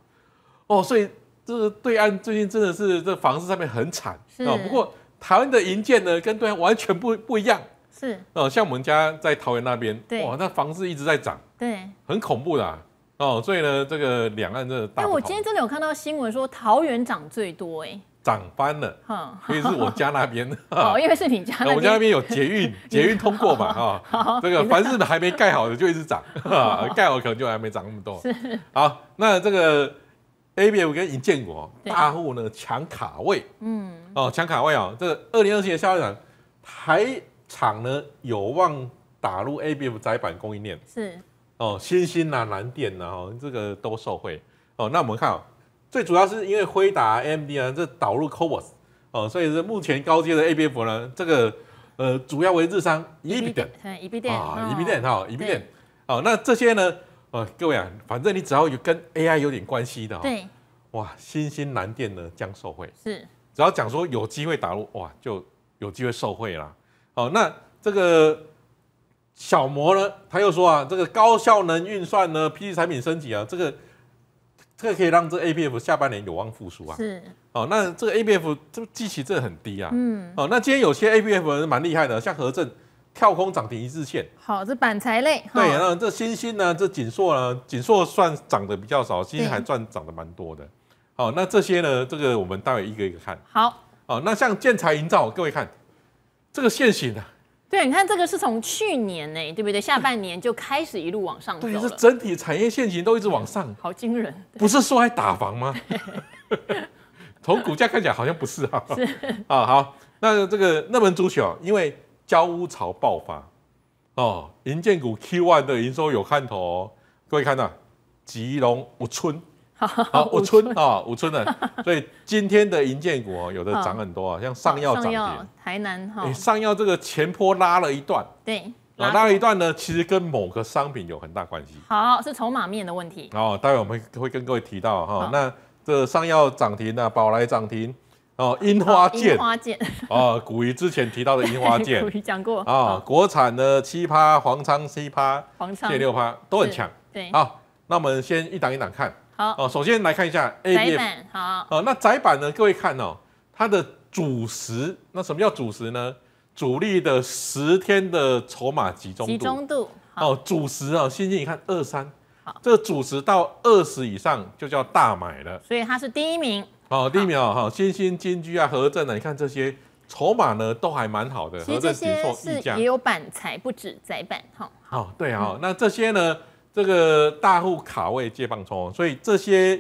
哦，所以这个对岸最近真的是这房子上面很惨，哦，不过台湾的银建呢跟对岸完全不不一样。是哦，像我们家在桃园那边，哇，那房子一直在涨，对，很恐怖的哦。所以呢，这个两岸这……大，哎，我今天真的有看到新闻说桃园涨最多，哎，涨翻了，嗯，因为是我家那边，哦，因为是你家，我们家那边有捷运，捷运通过嘛，哈，这个凡是还没盖好的就一直涨，盖好可能就还没涨那么多。是，好，那这个 A B 我跟尹建国大户呢抢卡位，嗯，哦，抢卡位啊，这二零二七年下半场台。厂呢有望打入 A B F 窄板供应链，是哦，新兴啊，蓝电啊，哦，这个都受贿哦。那我们看哦，最主要是因为辉达、A M D 啊，这导入 c o b o s 哦，所以是目前高阶的 A B F 呢，这个呃，主要为日商，e B i 一 B 店啊，e B 店哈，e B 店哦。那这些呢，呃，各位啊，反正你只要有跟 A I 有点关系的，对哇，新兴蓝电呢将受贿是，只要讲说有机会打入哇，就有机会受贿啦。好，那这个小摩呢，他又说啊，这个高效能运算呢，PC 产品升级啊，这个这个可以让这 ABF 下半年有望复苏啊。是。哦，那这个 ABF 这基期真很低啊。嗯。哦，那今天有些 ABF 蛮厉害的，像和正跳空涨停一字线。好，这板材类。对，然这新兴呢，这锦烁呢，锦烁算涨的比较少，新兴还算涨的蛮多的。好，那这些呢，这个我们待会一个一个看好。哦，那像建材营造，各位看。这个线型的，对，你看这个是从去年呢，对不对？下半年就开始一路往上，对，是整体产业线型都一直往上，好惊人。不是说还打房吗？从股价看起来好像不是啊。是啊，好，那这个热门族群，因为交乌潮爆发哦，银建股 Q1 的营收有看头哦，各位看到，吉隆五村。好，五村啊，五村的，所以今天的银建股有的涨很多啊，像上药，涨停，台南哈，上药这个前坡拉了一段，对，拉了一段呢，其实跟某个商品有很大关系。好，是筹码面的问题。哦，待会我们会跟各位提到哈，那这上药涨停啊，宝来涨停，哦，樱花剑，樱花剑，哦，古鱼之前提到的樱花剑，古鱼讲过啊，国产的七趴，黄昌七趴，黄六趴都很强，对，好，那我们先一档一档看。好，首先来看一下 A 板，好，好，那窄板呢？各位看哦，它的主食，那什么叫主食呢？主力的十天的筹码集中度，集中度哦，主食啊，星星你看二三，好，这主食到二十以上就叫大买了，所以它是第一名，好，第一名哦，好，新兴金居啊，和正啊，你看这些筹码呢都还蛮好的，其实这些是也有板材不止窄板，好，好，对啊，那这些呢？这个大户卡位借棒冲，所以这些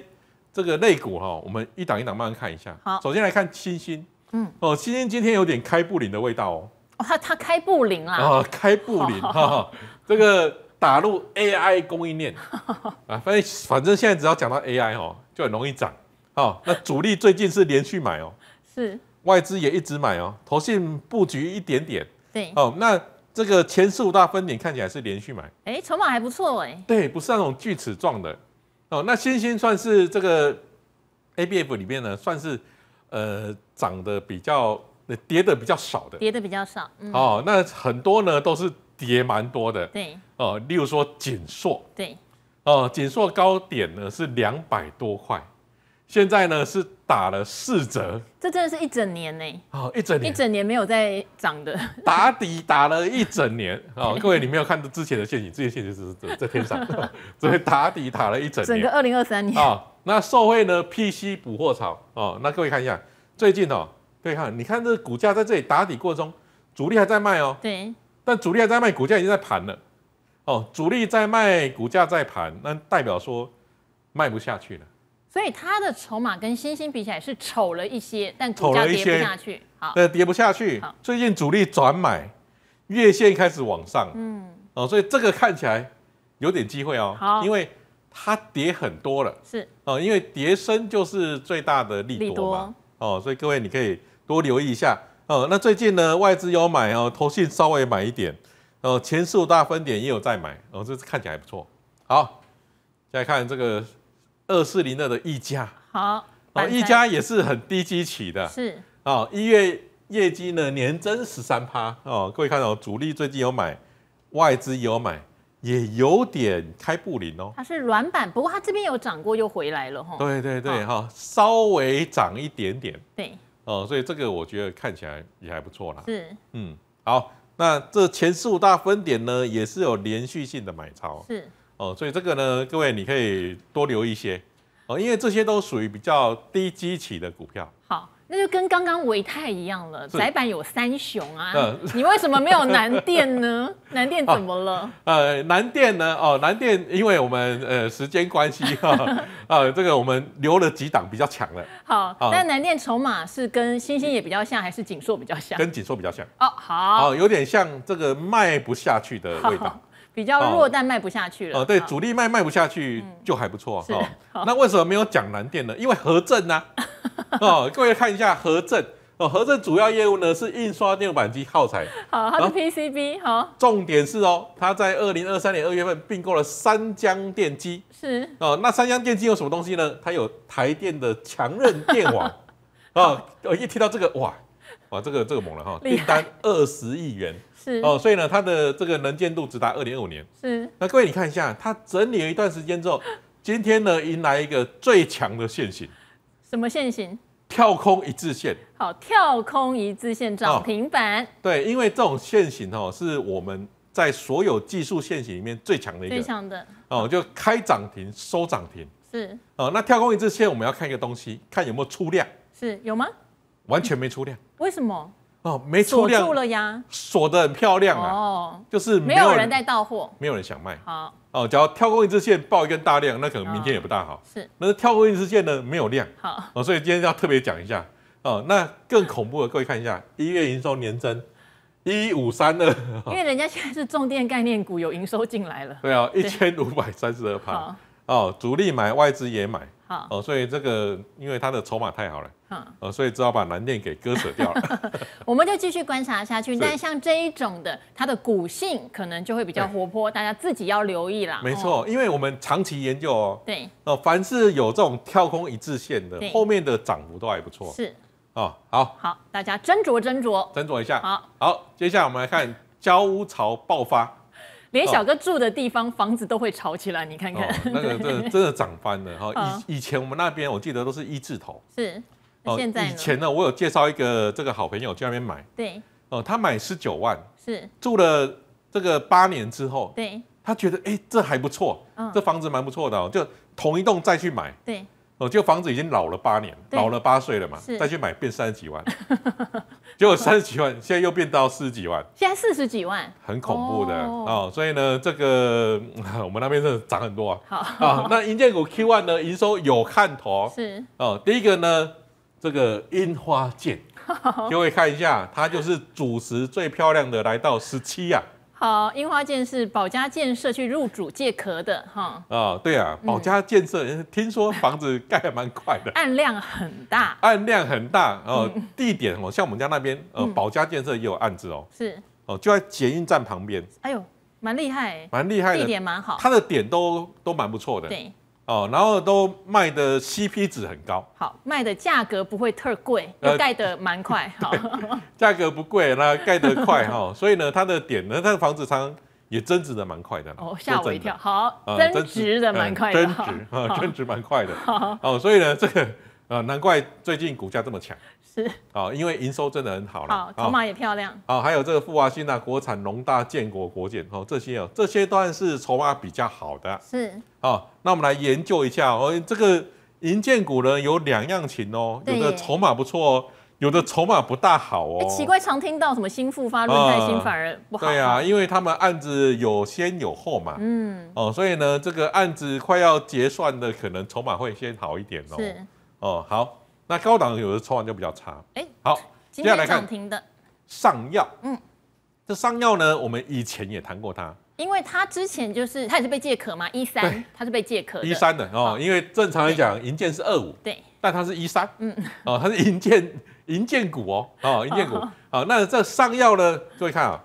这个类股哈，我们一档一档慢慢看一下。好，首先来看星星。嗯，哦，星星今天有点开布林的味道哦。它它开布林啦。啊，开布林哈，这个打入 AI 供应链 啊，反正反正现在只要讲到 AI 哦，就很容易涨。好，那主力最近是连续买哦。是。外资也一直买哦，投信布局一点点。对。哦，那。这个前四大分点看起来是连续买，哎，筹码还不错哎。对，不是那种锯齿状的哦。那星星算是这个 A B F 里面呢，算是呃涨的比较、跌的比较少的。跌的比较少。哦，那很多呢都是跌蛮多的。对。哦，例如说锦硕。对。哦，锦硕高点呢是两百多块，现在呢是。打了四折，这真的是一整年呢。哦，一整年，一整年没有在涨的打底打了一整年 哦，各位，你没有看到之前的陷阱，这些陷阱只是在天上，所以打底打了一整年。整个二零二三年哦，那受惠呢？PC 补货潮哦。那各位看一下，最近哦，各位看，你看这股价在这里打底过程中，主力还在卖哦。对。但主力还在卖，股价已经在盘了哦。主力在卖，股价在盘，那代表说卖不下去了。所以它的筹码跟星星比起来是丑了一些，但丑了一些下去，好，对，跌不下去。最近主力转买，月线开始往上，嗯，哦，所以这个看起来有点机会哦，好，因为它跌很多了，是，哦，因为跌深就是最大的利多嘛，哦，所以各位你可以多留意一下，哦，那最近呢外资有买哦，投信稍微买一点，哦，前十大分点也有在买，哦，这看起来还不错，好，再看这个。二四零二的溢价，好哦，溢价也是很低基起的，是哦，一月业绩呢年增十三趴哦，各位看到主力最近有买，外资有买，也有点开布林哦，它是软板，不过它这边有涨过又回来了哈，对对对哈，稍微涨一点点，对哦，所以这个我觉得看起来也还不错啦，是嗯，好，那这前十五大分点呢也是有连续性的买超，是。哦，所以这个呢，各位你可以多留一些哦，因为这些都属于比较低基期的股票。好，那就跟刚刚伟泰一样了，窄板有三雄啊，你为什么没有南电呢？南电怎么了？呃，南电呢？哦，南电，因为我们呃时间关系，啊，这个我们留了几档比较强的。好，那南电筹码是跟星星也比较像，还是锦硕比较像？跟锦硕比较像。哦，好。哦，有点像这个卖不下去的味道。比较弱，但卖不下去了。哦，对，主力卖卖不下去就还不错。是，那为什么没有讲蓝电呢？因为合正呢。哦，各位看一下合正。哦，合正主要业务呢是印刷电路板机耗材。好，它是 PCB 好。重点是哦，它在二零二三年二月份并购了三江电机。是。哦，那三江电机有什么东西呢？它有台电的强韧电网。啊，我一听到这个哇，哇，这个这个猛了哈，订单二十亿元。是哦，所以呢，它的这个能见度直达二零二五年。是，那各位你看一下，它整理了一段时间之后，今天呢迎来一个最强的线型。什么线型？跳空一字线。好，跳空一字线涨停板。对，因为这种线型哦，是我们在所有技术线型里面最强的一个。最强的。哦，就开涨停收涨停。是。哦，那跳空一字线我们要看一个东西，看有没有出量。是有吗？完全没出量。为什么？哦，没出量了呀，锁得很漂亮啊，哦，就是没有人在到货，没有人想卖。好，哦，只要跳过一支线爆一根大量，那可能明天也不大好。是，那跳过一支线呢，没有量。好，哦，所以今天要特别讲一下。哦，那更恐怖的，各位看一下，一月营收年增一五三二，因为人家现在是重电概念股有营收进来了。对啊，一千五百三十二盘。哦，主力买，外资也买。哦，所以这个因为它的筹码太好了，哦、呃，所以只好把蓝电给割舍掉了。我们就继续观察下去，但像这一种的，它的股性可能就会比较活泼，大家自己要留意啦。没错，因为我们长期研究哦，对，哦，凡是有这种跳空一致线的，后面的涨幅都还不错。是，哦，好，好，大家斟酌斟酌，斟酌一下。好，好，接下来我们来看焦乌潮爆发。连小哥住的地方房子都会炒起来，你看看，那个真真的涨翻了哈！以以前我们那边，我记得都是一字头。是哦，以前呢，我有介绍一个这个好朋友去那边买，对哦，他买十九万，是住了这个八年之后，对，他觉得哎这还不错，这房子蛮不错的，就同一栋再去买，对哦，就房子已经老了八年，老了八岁了嘛，再去买变三十几万。结果三十几万，现在又变到四十几万，现在四十几万，很恐怖的哦。所以呢，这个 我们那边是涨很多啊。好啊，那银建股 Q1 呢，营收有看头。是哦，第一个呢，这个樱花剑，各位看一下，它就是主食最漂亮的，来到十七呀。好，樱花建是保家建设去入主借壳的哈。啊，对啊，保家建设听说房子盖还蛮快的，案量很大，案量很大，呃，地点哦，像我们家那边，呃，保家建设也有案子哦，是，哦，就在捷运站旁边，哎呦，蛮厉害，蛮厉害，地点蛮好，它的点都都蛮不错的，对。哦，然后都卖的 CP 值很高，好，卖的价格不会特贵，盖的蛮快，好，价格不贵，那盖的快哈，所以呢，它的点呢，它的房子仓也增值的蛮快的，哦，吓我一跳，好，增值的蛮快，的，增值啊，增值蛮快的，哦，所以呢，这个呃，难怪最近股价这么强。是哦，因为营收真的很好了，好筹码也漂亮。哦，还有这个富华新呐、国产农大、建国、国建，哦，这些哦，这些当然是筹码比较好的。是哦，那我们来研究一下哦，这个银建股呢有两样情哦，有的筹码不错哦，有的筹码不大好哦。奇怪，常听到什么新复发、论胎新反而不好。对呀，因为他们案子有先有后嘛。嗯。哦，所以呢，这个案子快要结算的，可能筹码会先好一点哦。是。哦，好。那高档有的抽完就比较差，哎，好，接下来看上药，嗯，这上药呢，我们以前也谈过它，因为它之前就是它也是被借壳嘛，一三，它是被借壳，一三的哦，因为正常来讲银建是二五，对，但它是，一三，嗯，哦，它是银建银建股哦，哦，银建股，好，那这上药呢，注意看啊，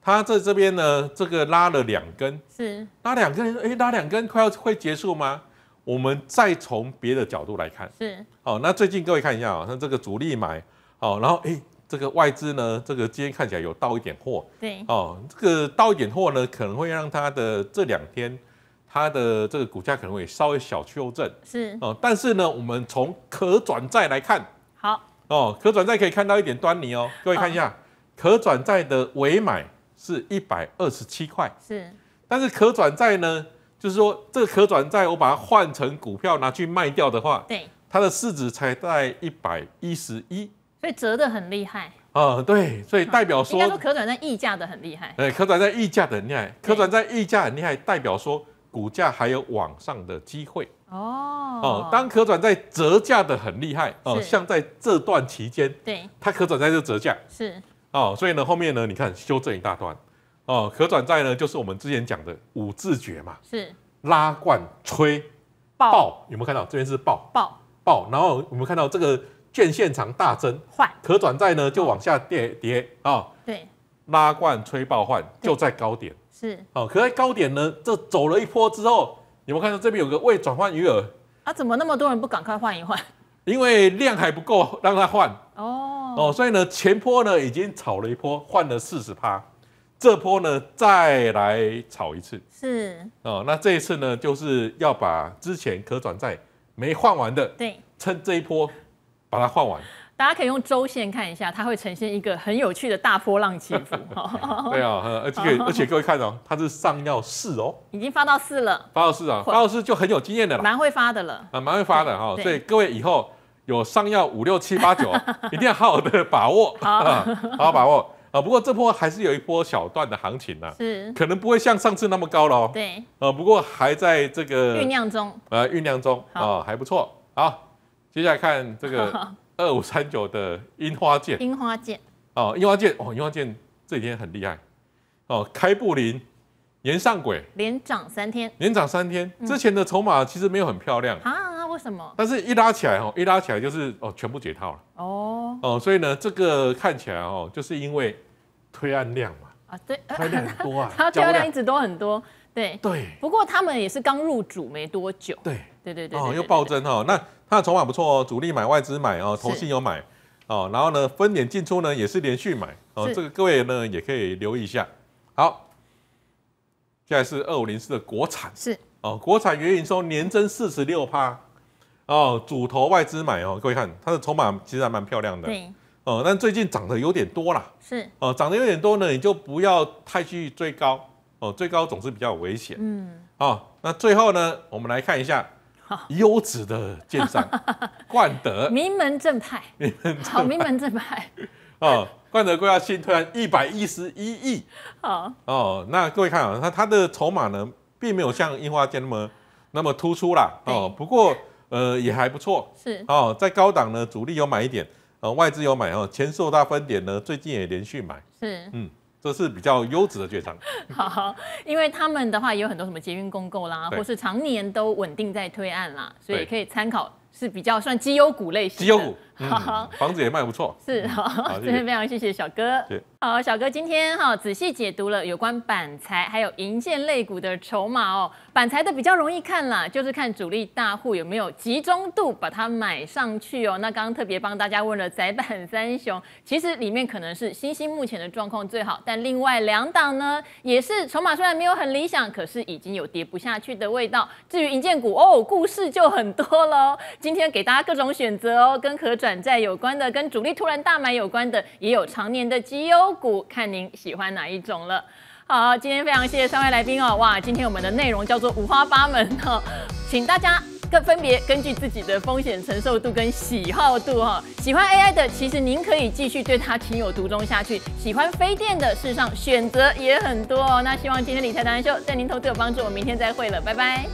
它在这边呢，这个拉了两根，是拉两根，哎，拉两根快要会结束吗？我们再从别的角度来看，是，好，那最近各位看一下啊，像这个主力买，好，然后诶，这个外资呢，这个今天看起来有到一点货，对，哦，这个到一点货呢，可能会让它的这两天，它的这个股价可能会稍微小修正，是，哦，但是呢，我们从可转债来看，好，哦，可转债可以看到一点端倪哦，各位看一下，可转债的尾买是一百二十七块，是，但是可转债呢？就是说，这个可转债我把它换成股票拿去卖掉的话，对，它的市值才在一百一十一，所以折得很厉害。嗯，对，所以代表说，应该说可转债溢价的很厉害。对，可转债溢价很厉害，可转债溢价很厉害，代表说股价还有往上的机会。哦哦，当可转债折价的很厉害，哦，像在这段期间，对，它可转债就折价是。哦，所以呢，后面呢，你看修正一大段。哦，可转债呢，就是我们之前讲的五字诀嘛，是拉罐吹爆，有没有看到这边是爆爆爆？然后我们看到这个券现场大增换，可转债呢就往下跌跌啊。对，拉罐吹爆换，就在高点是。哦，可在高点呢，这走了一波之后，有没有看到这边有个未转换余额？啊，怎么那么多人不赶快换一换？因为量还不够让他换哦哦，所以呢，前波呢已经炒了一波，换了四十趴。这波呢，再来炒一次，是哦。那这一次呢，就是要把之前可转债没换完的，对，趁这一波把它换完。大家可以用周线看一下，它会呈现一个很有趣的大波浪起伏。对啊，而且而且各位看哦，它是上要四哦，已经发到四了，发到四啊，发到四就很有经验的了，蛮会发的了，啊，蛮会发的哈。所以各位以后有上要五六七八九，一定要好好的把握，好好把握。啊，不过这波还是有一波小段的行情呢，是可能不会像上次那么高了哦。对，呃，不过还在这个酝酿中，呃，酝酿中啊，还不错。好，接下来看这个 二五三九的樱花剑，樱花剑哦，樱花剑哦，樱花剑这几天很厉害哦，开布林连上轨，连涨三天，连涨三天，之前的筹码其实没有很漂亮啊。为什么？但是一拉起来哦，一拉起来就是哦，全部解套了哦哦，所以呢，这个看起来哦，就是因为推案量嘛啊，对，推量很多啊，推案量一直都很多，对对。不过他们也是刚入主没多久，对对对对哦，又暴增哦。那它的筹码不错哦，主力买、外资买哦，投信有买哦，然后呢，分点进出呢也是连续买哦，这个各位呢也可以留意一下。好，现在是二五零四的国产是哦，国产元影收年增四十六趴，哦，主投外资买哦，各位看它的筹码其实还蛮漂亮的。对，哦，但最近涨得有点多啦。是，哦，涨得有点多呢，你就不要太去追高哦，追高总是比较危险。嗯，哦，那最后呢，我们来看一下优质的建商冠德 名门正派，好，名门正派。哦，冠德规划新推案一百一十一亿。哦，哦，那各位看啊，它它的筹码呢，并没有像樱花建那么那么突出啦。哦，不过。呃，也还不错，是哦，在高档呢，主力有买一点，呃，外资有买哦，前受大分点呢，最近也连续买，是，嗯，这是比较优质的券商，好，因为他们的话也有很多什么捷运公购啦，或是常年都稳定在推案啦，所以可以参考，是比较算绩优股类型。嗯、房子也卖不错，是哈，真的非常谢谢小哥。好，小哥今天哈仔细解读了有关板材还有银建类股的筹码哦。板材的比较容易看啦，就是看主力大户有没有集中度把它买上去哦。那刚刚特别帮大家问了窄板三雄，其实里面可能是星星目前的状况最好，但另外两档呢也是筹码虽然没有很理想，可是已经有跌不下去的味道。至于银建股哦，故事就很多喽。今天给大家各种选择哦，跟可。转债有关的，跟主力突然大买有关的，也有常年的绩优股，看您喜欢哪一种了。好，今天非常谢谢三位来宾哦，哇，今天我们的内容叫做五花八门哈，请大家各分别根据自己的风险承受度跟喜好度哈，喜欢 AI 的，其实您可以继续对它情有独钟下去；喜欢飞电的，事实上选择也很多哦。那希望今天理财达人秀在您投资有帮助，我明天再会了，拜拜。